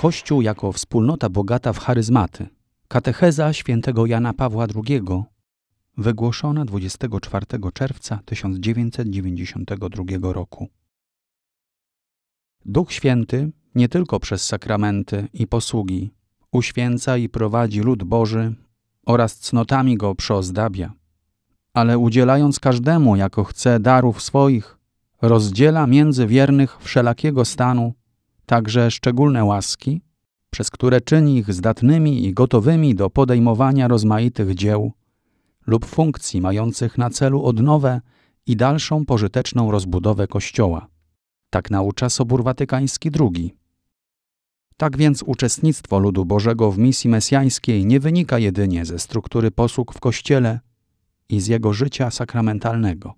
Kościół jako wspólnota bogata w charyzmaty. Katecheza świętego Jana Pawła II, wygłoszona 24 czerwca 1992 roku. Duch Święty nie tylko przez sakramenty i posługi uświęca i prowadzi lud Boży oraz cnotami go przeozdabia, ale udzielając każdemu jako chce darów swoich, rozdziela między wiernych wszelakiego stanu także szczególne łaski, przez które czyni ich zdatnymi i gotowymi do podejmowania rozmaitych dzieł lub funkcji mających na celu odnowę i dalszą pożyteczną rozbudowę Kościoła. Tak naucza Sobór Watykański II. Tak więc uczestnictwo ludu Bożego w misji mesjańskiej nie wynika jedynie ze struktury posług w Kościele i z jego życia sakramentalnego.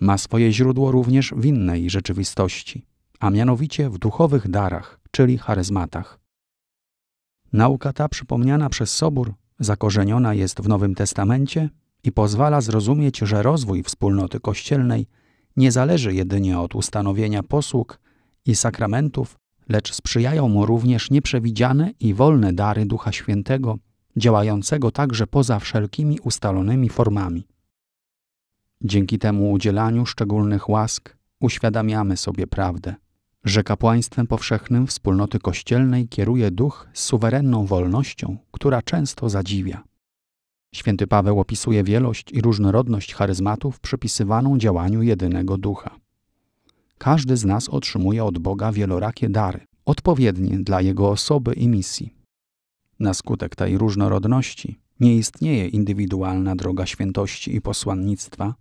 Ma swoje źródło również w innej rzeczywistości a mianowicie w duchowych darach, czyli charyzmatach. Nauka ta przypomniana przez Sobór zakorzeniona jest w Nowym Testamencie i pozwala zrozumieć, że rozwój wspólnoty kościelnej nie zależy jedynie od ustanowienia posług i sakramentów, lecz sprzyjają mu również nieprzewidziane i wolne dary Ducha Świętego, działającego także poza wszelkimi ustalonymi formami. Dzięki temu udzielaniu szczególnych łask uświadamiamy sobie prawdę że kapłaństwem powszechnym wspólnoty kościelnej kieruje duch z suwerenną wolnością, która często zadziwia. Święty Paweł opisuje wielość i różnorodność charyzmatów przypisywaną działaniu jedynego ducha. Każdy z nas otrzymuje od Boga wielorakie dary, odpowiednie dla jego osoby i misji. Na skutek tej różnorodności nie istnieje indywidualna droga świętości i posłannictwa,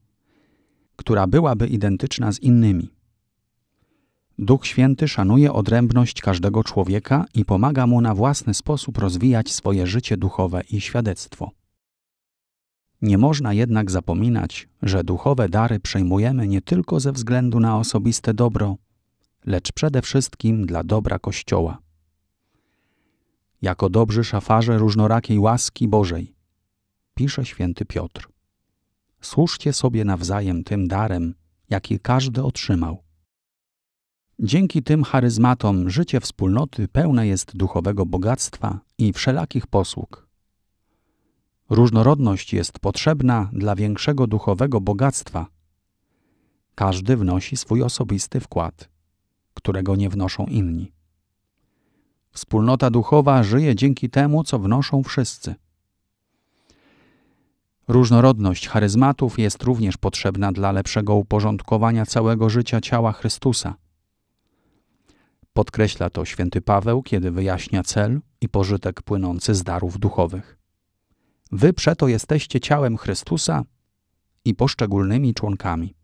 która byłaby identyczna z innymi. Duch Święty szanuje odrębność każdego człowieka i pomaga mu na własny sposób rozwijać swoje życie duchowe i świadectwo. Nie można jednak zapominać, że duchowe dary przejmujemy nie tylko ze względu na osobiste dobro, lecz przede wszystkim dla dobra Kościoła. Jako dobrzy szafarze różnorakiej łaski Bożej, pisze święty Piotr. Służcie sobie nawzajem tym darem, jaki każdy otrzymał Dzięki tym charyzmatom życie wspólnoty pełne jest duchowego bogactwa i wszelakich posług. Różnorodność jest potrzebna dla większego duchowego bogactwa. Każdy wnosi swój osobisty wkład, którego nie wnoszą inni. Wspólnota duchowa żyje dzięki temu, co wnoszą wszyscy. Różnorodność charyzmatów jest również potrzebna dla lepszego uporządkowania całego życia ciała Chrystusa – Podkreśla to święty Paweł, kiedy wyjaśnia cel i pożytek płynący z darów duchowych. Wy przeto jesteście ciałem Chrystusa i poszczególnymi członkami.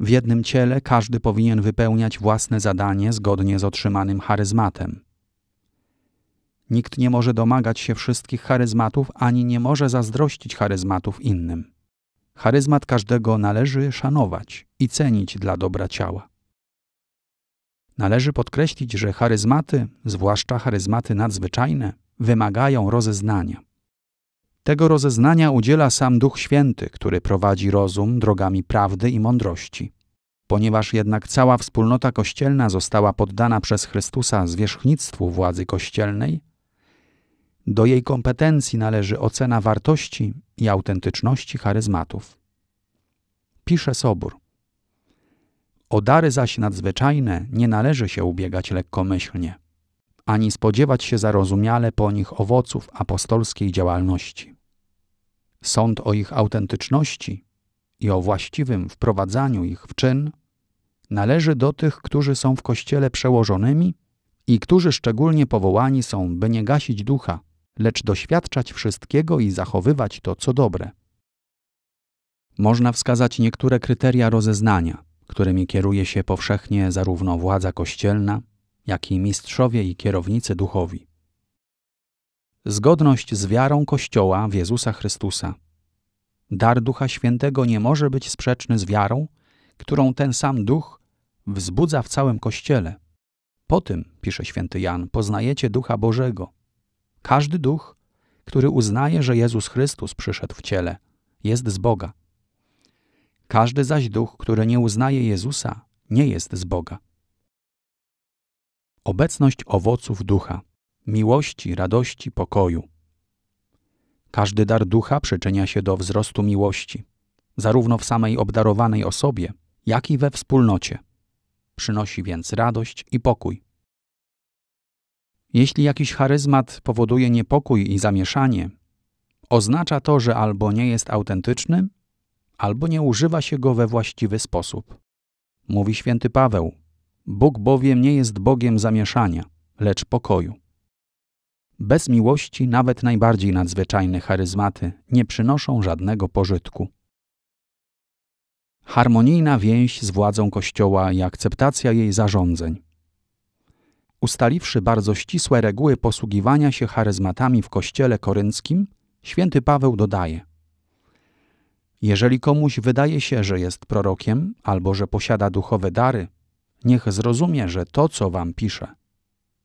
W jednym ciele każdy powinien wypełniać własne zadanie zgodnie z otrzymanym charyzmatem. Nikt nie może domagać się wszystkich charyzmatów ani nie może zazdrościć charyzmatów innym. Charyzmat każdego należy szanować i cenić dla dobra ciała. Należy podkreślić, że charyzmaty, zwłaszcza charyzmaty nadzwyczajne, wymagają rozeznania. Tego rozeznania udziela sam Duch Święty, który prowadzi rozum drogami prawdy i mądrości. Ponieważ jednak cała wspólnota kościelna została poddana przez Chrystusa zwierzchnictwu władzy kościelnej, do jej kompetencji należy ocena wartości i autentyczności charyzmatów. Pisze Sobór. O dary zaś nadzwyczajne nie należy się ubiegać lekkomyślnie, ani spodziewać się zarozumiale po nich owoców apostolskiej działalności. Sąd o ich autentyczności i o właściwym wprowadzaniu ich w czyn należy do tych, którzy są w Kościele przełożonymi i którzy szczególnie powołani są, by nie gasić ducha, lecz doświadczać wszystkiego i zachowywać to, co dobre. Można wskazać niektóre kryteria rozeznania – którymi kieruje się powszechnie zarówno władza kościelna, jak i mistrzowie i kierownicy duchowi. Zgodność z wiarą Kościoła w Jezusa Chrystusa. Dar Ducha Świętego nie może być sprzeczny z wiarą, którą ten sam Duch wzbudza w całym Kościele. Po tym, pisze święty Jan, poznajecie Ducha Bożego. Każdy duch, który uznaje, że Jezus Chrystus przyszedł w ciele, jest z Boga. Każdy zaś duch, który nie uznaje Jezusa, nie jest z Boga. Obecność owoców ducha miłości, radości, pokoju. Każdy dar ducha przyczynia się do wzrostu miłości, zarówno w samej obdarowanej osobie, jak i we wspólnocie. Przynosi więc radość i pokój. Jeśli jakiś charyzmat powoduje niepokój i zamieszanie, oznacza to, że albo nie jest autentyczny, albo nie używa się go we właściwy sposób. Mówi święty Paweł: Bóg bowiem nie jest Bogiem zamieszania, lecz pokoju. Bez miłości nawet najbardziej nadzwyczajne charyzmaty nie przynoszą żadnego pożytku. Harmonijna więź z władzą Kościoła i akceptacja jej zarządzeń. Ustaliwszy bardzo ścisłe reguły posługiwania się charyzmatami w Kościele korynckim, święty Paweł dodaje – jeżeli komuś wydaje się, że jest prorokiem albo że posiada duchowe dary, niech zrozumie, że to, co wam pisze,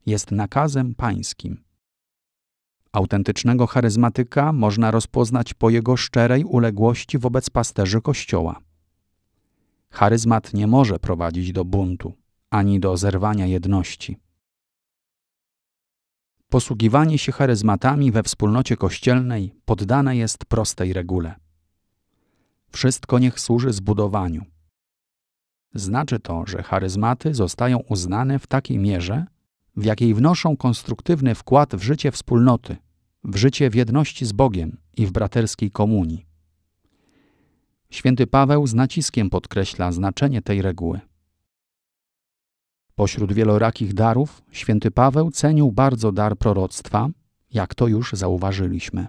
jest nakazem pańskim. Autentycznego charyzmatyka można rozpoznać po jego szczerej uległości wobec pasterzy Kościoła. Charyzmat nie może prowadzić do buntu ani do zerwania jedności. Posługiwanie się charyzmatami we wspólnocie kościelnej poddane jest prostej regule – wszystko niech służy zbudowaniu. Znaczy to, że charyzmaty zostają uznane w takiej mierze, w jakiej wnoszą konstruktywny wkład w życie wspólnoty, w życie w jedności z Bogiem i w braterskiej komunii. Święty Paweł z naciskiem podkreśla znaczenie tej reguły. Pośród wielorakich darów, święty Paweł cenił bardzo dar proroctwa, jak to już zauważyliśmy.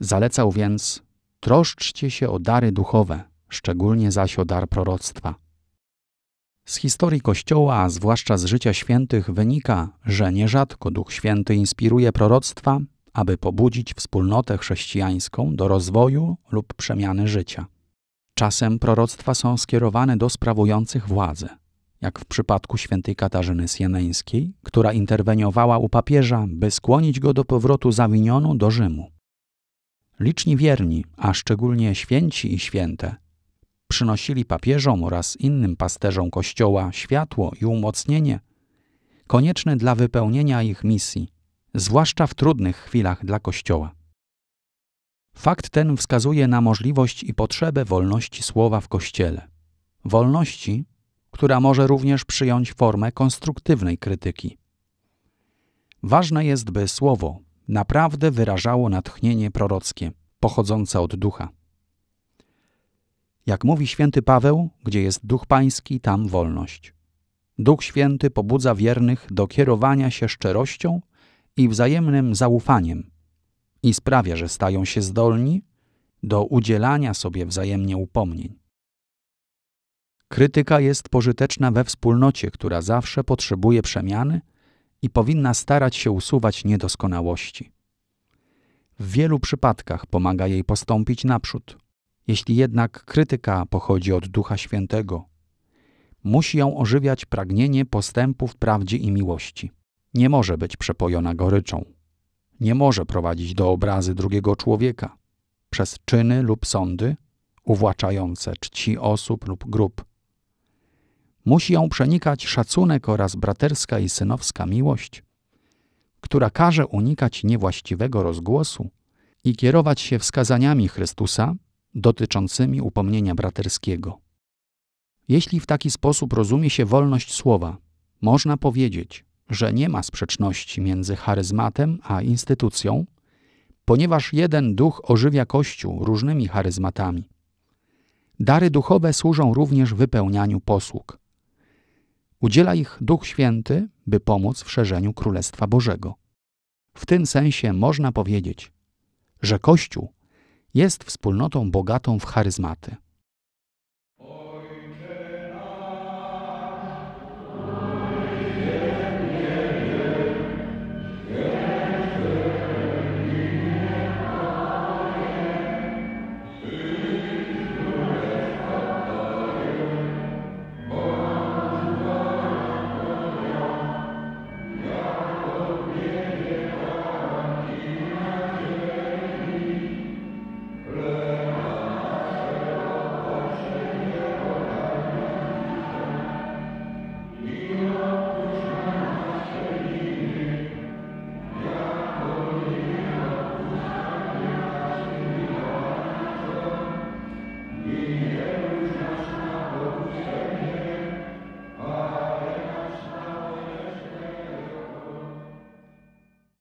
Zalecał więc Troszczcie się o dary duchowe, szczególnie zaś o dar proroctwa. Z historii Kościoła, a zwłaszcza z życia świętych, wynika, że nierzadko Duch Święty inspiruje proroctwa, aby pobudzić wspólnotę chrześcijańską do rozwoju lub przemiany życia. Czasem proroctwa są skierowane do sprawujących władzę, jak w przypadku świętej Katarzyny Sieneńskiej, która interweniowała u papieża, by skłonić go do powrotu zawinioną do Rzymu. Liczni wierni, a szczególnie święci i święte, przynosili papieżom oraz innym pasterzom Kościoła światło i umocnienie konieczne dla wypełnienia ich misji, zwłaszcza w trudnych chwilach dla Kościoła. Fakt ten wskazuje na możliwość i potrzebę wolności słowa w Kościele. Wolności, która może również przyjąć formę konstruktywnej krytyki. Ważne jest, by słowo, naprawdę wyrażało natchnienie prorockie, pochodzące od ducha. Jak mówi święty Paweł, gdzie jest duch pański, tam wolność. Duch święty pobudza wiernych do kierowania się szczerością i wzajemnym zaufaniem i sprawia, że stają się zdolni do udzielania sobie wzajemnie upomnień. Krytyka jest pożyteczna we wspólnocie, która zawsze potrzebuje przemiany i powinna starać się usuwać niedoskonałości. W wielu przypadkach pomaga jej postąpić naprzód. Jeśli jednak krytyka pochodzi od Ducha Świętego, musi ją ożywiać pragnienie postępu w prawdzie i miłości. Nie może być przepojona goryczą. Nie może prowadzić do obrazy drugiego człowieka przez czyny lub sądy uwłaczające czci osób lub grup, musi ją przenikać szacunek oraz braterska i synowska miłość, która każe unikać niewłaściwego rozgłosu i kierować się wskazaniami Chrystusa dotyczącymi upomnienia braterskiego. Jeśli w taki sposób rozumie się wolność słowa, można powiedzieć, że nie ma sprzeczności między charyzmatem a instytucją, ponieważ jeden duch ożywia Kościół różnymi charyzmatami. Dary duchowe służą również wypełnianiu posług. Udziela ich Duch Święty, by pomóc w szerzeniu Królestwa Bożego. W tym sensie można powiedzieć, że Kościół jest wspólnotą bogatą w charyzmaty.